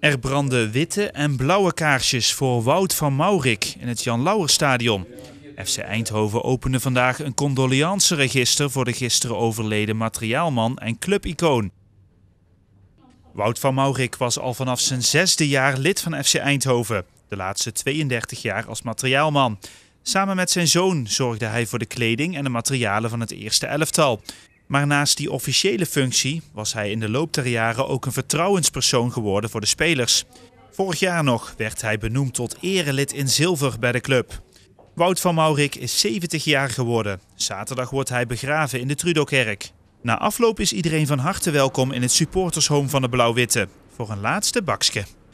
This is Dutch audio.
Er branden witte en blauwe kaarsjes voor Wout van Maurik in het Jan Lauwerstadion. FC Eindhoven opende vandaag een condoleanceregister voor de gisteren overleden materiaalman en clubicoon. Wout van Maurik was al vanaf zijn zesde jaar lid van FC Eindhoven, de laatste 32 jaar als materiaalman. Samen met zijn zoon zorgde hij voor de kleding en de materialen van het eerste elftal. Maar naast die officiële functie was hij in de loop der jaren ook een vertrouwenspersoon geworden voor de spelers. Vorig jaar nog werd hij benoemd tot erelid in zilver bij de club. Wout van Maurik is 70 jaar geworden. Zaterdag wordt hij begraven in de Trudokerk. Na afloop is iedereen van harte welkom in het supportershome van de Blauw-Witte voor een laatste bakske.